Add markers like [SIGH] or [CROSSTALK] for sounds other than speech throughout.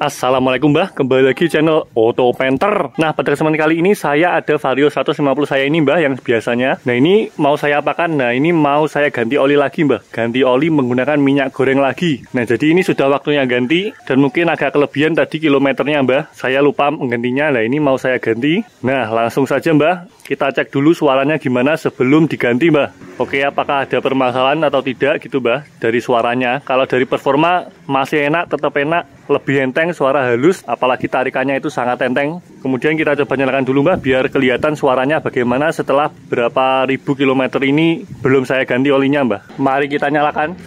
Assalamualaikum Mbah, kembali lagi channel Auto Painter. Nah, pada kesempatan kali ini saya ada Vario 150 saya ini Mbah yang biasanya. Nah, ini mau saya apakan? Nah, ini mau saya ganti oli lagi Mbah. Ganti oli menggunakan minyak goreng lagi. Nah, jadi ini sudah waktunya ganti dan mungkin agak kelebihan tadi kilometernya Mbah. Saya lupa menggantinya. Nah, ini mau saya ganti. Nah, langsung saja Mbah, kita cek dulu suaranya gimana sebelum diganti Mbah. Oke, apakah ada permasalahan atau tidak gitu Mbah dari suaranya. Kalau dari performa masih enak, tetap enak lebih enteng, suara halus, apalagi tarikannya itu sangat enteng. Kemudian kita coba nyalakan dulu mbak, biar kelihatan suaranya bagaimana setelah berapa ribu kilometer ini belum saya ganti olinya mbak. Mari kita nyalakan.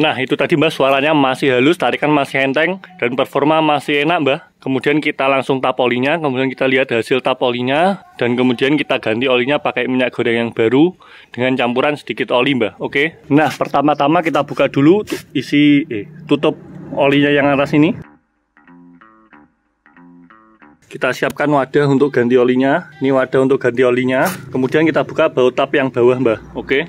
Nah itu tadi mbak suaranya masih halus, tarikan masih enteng dan performa masih enak mbak. Kemudian kita langsung tap olinya, kemudian kita lihat hasil tap olinya dan kemudian kita ganti olinya pakai minyak goreng yang baru dengan campuran sedikit oli mbak. Oke. Nah pertama-tama kita buka dulu isi eh, tutup olinya yang atas ini. Kita siapkan wadah untuk ganti olinya. Ini wadah untuk ganti olinya. Kemudian kita buka baut tap yang bawah mbak. Oke.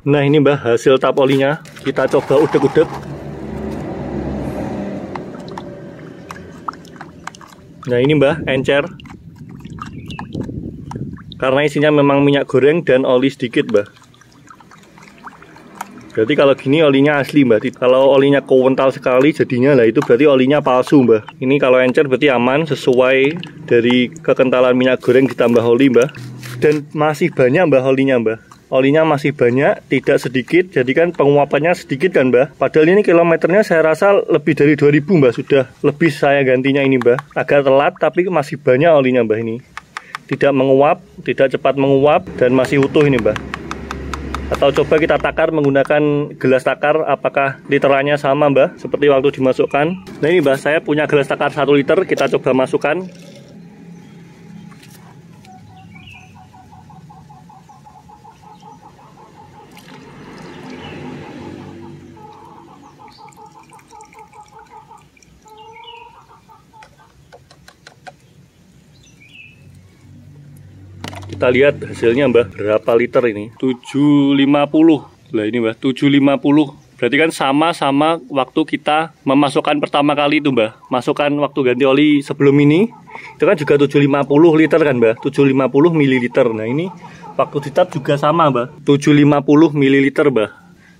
Nah ini mbah hasil tap olinya Kita coba udek-udek Nah ini mbah encer Karena isinya memang minyak goreng dan oli sedikit mbah Berarti kalau gini olinya asli mbah Kalau olinya kewental sekali jadinya lah itu berarti olinya palsu mbah Ini kalau encer berarti aman sesuai dari kekentalan minyak goreng ditambah oli mbah Dan masih banyak mbah olinya mbah olinya masih banyak, tidak sedikit, jadi kan penguapannya sedikit kan Mbah. Padahal ini kilometernya saya rasa lebih dari 2000 Mbah sudah. Lebih saya gantinya ini Mbah. Agak telat tapi masih banyak olinya Mbah ini. Tidak menguap, tidak cepat menguap dan masih utuh ini Mbah. Atau coba kita takar menggunakan gelas takar apakah literannya sama Mbah seperti waktu dimasukkan. Nah ini Mbah saya punya gelas takar 1 liter kita coba masukkan. kita lihat hasilnya mbah berapa liter ini 750 lah ini mbah 750 berarti kan sama-sama waktu kita memasukkan pertama kali itu mbah masukkan waktu ganti oli sebelum ini itu kan juga 750 liter kan mbah 750 ml nah ini waktu ditap juga sama mbah 750 ml mbah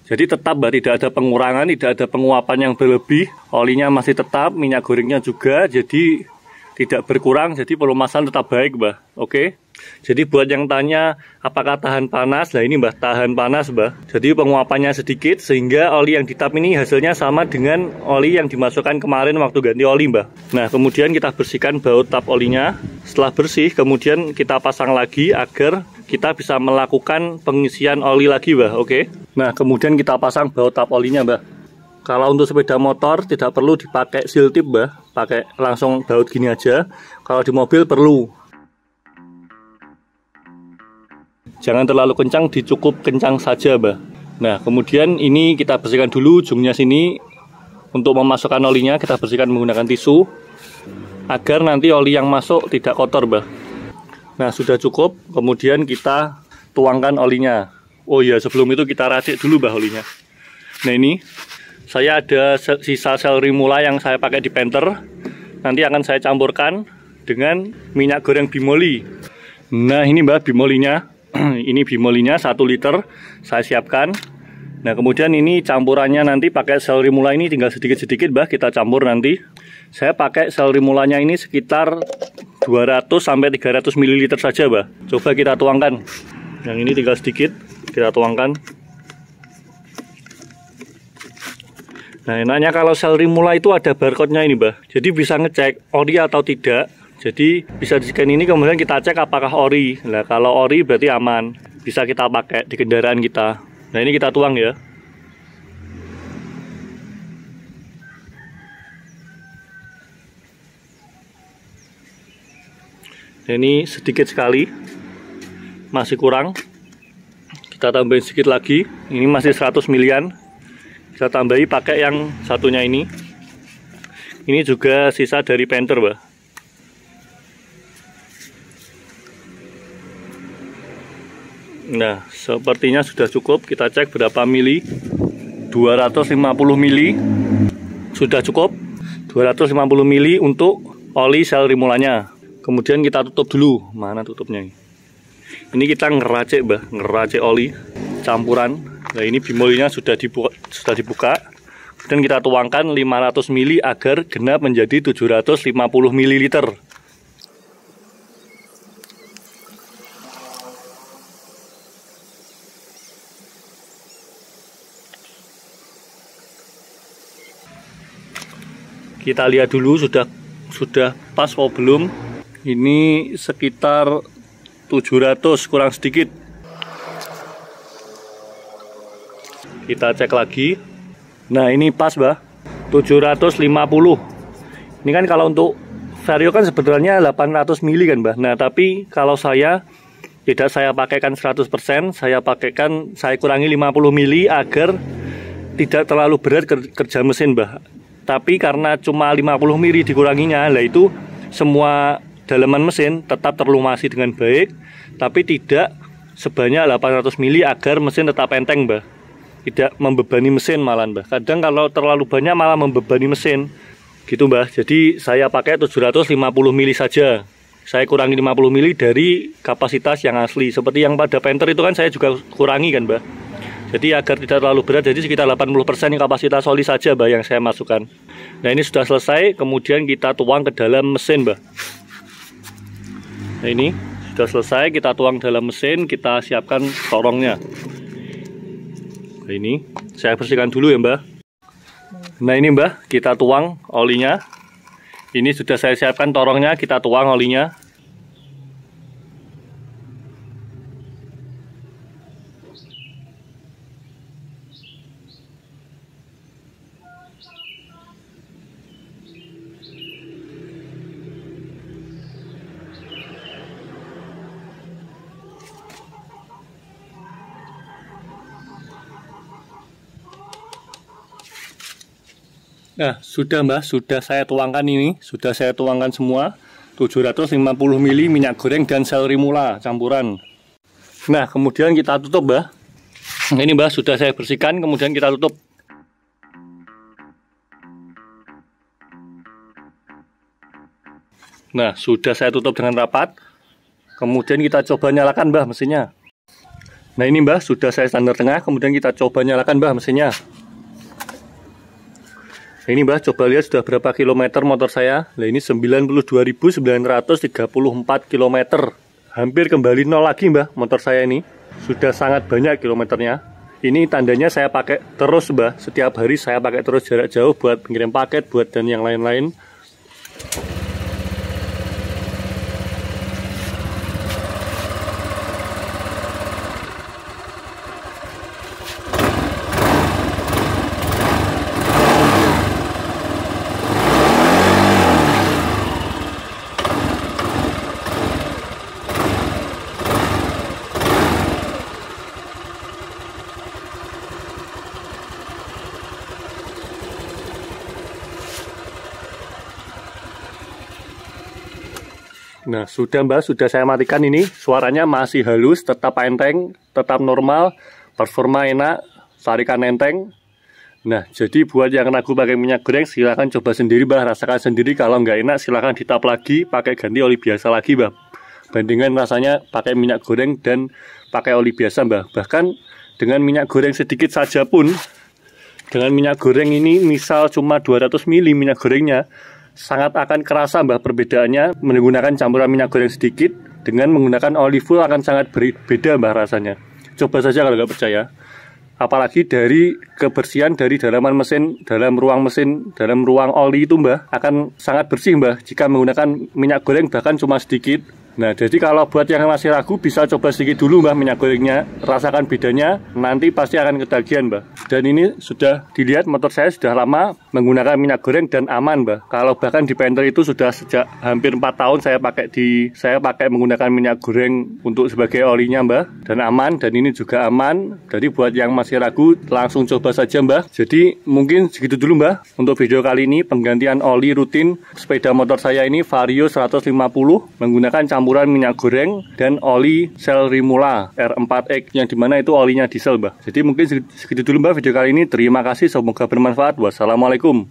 jadi tetap mbah tidak ada pengurangan, tidak ada penguapan yang berlebih. Olinya masih tetap, minyak gorengnya juga. Jadi tidak berkurang, jadi pelumasan tetap baik mbah Oke. Jadi buat yang tanya apakah tahan panas, nah ini mbah tahan panas mbah. Jadi penguapannya sedikit sehingga oli yang ditap ini hasilnya sama dengan oli yang dimasukkan kemarin waktu ganti oli mbah. Nah kemudian kita bersihkan baut tap olinya. Setelah bersih kemudian kita pasang lagi agar kita bisa melakukan pengisian oli lagi mbah. Oke. Nah kemudian kita pasang baut tap olinya mbah. Kalau untuk sepeda motor tidak perlu dipakai seal tip mbah, pakai langsung baut gini aja. Kalau di mobil perlu Jangan terlalu kencang, dicukup kencang saja, Mbah. Nah, kemudian ini kita bersihkan dulu ujungnya sini. Untuk memasukkan olinya, kita bersihkan menggunakan tisu agar nanti oli yang masuk tidak kotor, Mbah. Nah, sudah cukup. Kemudian kita tuangkan olinya. Oh ya, sebelum itu kita racik dulu, Mbah, olinya. Nah, ini saya ada sisa celery mula yang saya pakai di penter. Nanti akan saya campurkan dengan minyak goreng bimoli. Nah, ini Mbah bimolinya. [CLEARS THROAT] ini bimolinya 1 liter saya siapkan Nah kemudian ini campurannya nanti pakai celery mula ini tinggal sedikit-sedikit bah kita campur nanti Saya pakai celery mulanya ini sekitar 200-300 ml saja bah Coba kita tuangkan Yang ini tinggal sedikit kita tuangkan Nah enaknya kalau celery mula itu ada barcode-nya ini bah Jadi bisa ngecek ori oh iya atau tidak jadi bisa di scan ini kemudian kita cek apakah ori. Nah, kalau ori berarti aman. Bisa kita pakai di kendaraan kita. Nah, ini kita tuang ya. Nah, ini sedikit sekali. Masih kurang. Kita tambahin sedikit lagi. Ini masih 100 milian. Kita tambahi pakai yang satunya ini. Ini juga sisa dari Panther, Mbak. Nah, sepertinya sudah cukup. Kita cek berapa mili. 250 mili. Sudah cukup. 250 mili untuk oli sel rimulanya. Kemudian kita tutup dulu. Mana tutupnya ini? kita ngeracik, bah, ngeracik oli campuran. Nah, ini bimolinya sudah dibuka sudah dibuka. Kemudian kita tuangkan 500 mili agar genap menjadi 750 ml. kita lihat dulu sudah sudah pas mau belum ini sekitar 700 kurang sedikit kita cek lagi nah ini pas bah 750 ini kan kalau untuk Vario kan sebenarnya 800 mili kan bah nah tapi kalau saya tidak saya pakaikan 100% saya pakaikan saya kurangi 50 mili agar tidak terlalu berat kerja mesin bah tapi karena cuma 50 mili dikuranginya lah itu semua daleman mesin tetap terlumasi dengan baik tapi tidak sebanyak 800 mili agar mesin tetap enteng mbak tidak membebani mesin malah mbak kadang kalau terlalu banyak malah membebani mesin gitu mbak jadi saya pakai 750 mili saja saya kurangi 50 mili dari kapasitas yang asli seperti yang pada penter itu kan saya juga kurangi kan mbak jadi agar tidak terlalu berat, jadi sekitar 80% ini kapasitas oli saja mbak yang saya masukkan. Nah ini sudah selesai, kemudian kita tuang ke dalam mesin mbak. Nah ini sudah selesai, kita tuang dalam mesin, kita siapkan torongnya. Nah ini, saya bersihkan dulu ya mbak. Nah ini mbak, kita tuang olinya. Ini sudah saya siapkan torongnya, kita tuang olinya. Nah, sudah mbak sudah saya tuangkan ini, sudah saya tuangkan semua 750 ml minyak goreng dan selri mula campuran. Nah, kemudian kita tutup mbak Ini mbak sudah saya bersihkan, kemudian kita tutup. Nah, sudah saya tutup dengan rapat. Kemudian kita coba nyalakan mbak mesinnya. Nah, ini mbak sudah saya standar tengah, kemudian kita coba nyalakan mbak mesinnya ini mbak coba lihat sudah berapa kilometer motor saya nah ini 92.934 km hampir kembali nol lagi mbak motor saya ini sudah sangat banyak kilometernya ini tandanya saya pakai terus mbak setiap hari saya pakai terus jarak jauh buat pengirim paket buat dan yang lain-lain Nah, sudah Mbak, sudah saya matikan ini. Suaranya masih halus, tetap enteng, tetap normal, performa enak, tarikan enteng. Nah, jadi buat yang ragu pakai minyak goreng, silahkan coba sendiri, Mbak. Rasakan sendiri, kalau nggak enak, silahkan ditap lagi, pakai ganti oli biasa lagi, Mbak. Bandingkan rasanya pakai minyak goreng dan pakai oli biasa, Mbak. Bahkan dengan minyak goreng sedikit saja pun, dengan minyak goreng ini misal cuma 200 ml minyak gorengnya, sangat akan kerasa mbah perbedaannya menggunakan campuran minyak goreng sedikit dengan menggunakan olive oil akan sangat berbeda mbah rasanya. Coba saja kalau nggak percaya. Apalagi dari kebersihan dari dalaman mesin, dalam ruang mesin, dalam ruang oli itu mbah akan sangat bersih mbah jika menggunakan minyak goreng bahkan cuma sedikit. Nah jadi kalau buat yang masih ragu bisa coba sedikit dulu mbah minyak gorengnya rasakan bedanya nanti pasti akan ketagihan mbah. Dan ini sudah dilihat motor saya sudah lama menggunakan minyak goreng dan aman mbak kalau bahkan di Panther itu sudah sejak hampir 4 tahun saya pakai di saya pakai menggunakan minyak goreng untuk sebagai olinya mbak dan aman dan ini juga aman jadi buat yang masih ragu langsung coba saja mbak jadi mungkin segitu dulu mbak untuk video kali ini penggantian oli rutin sepeda motor saya ini Vario 150 menggunakan campuran minyak goreng dan oli sel Rimula R4X yang dimana itu olinya diesel mbak jadi mungkin segitu dulu mbak video kali ini terima kasih semoga bermanfaat wassalamualaikum Assalamualaikum.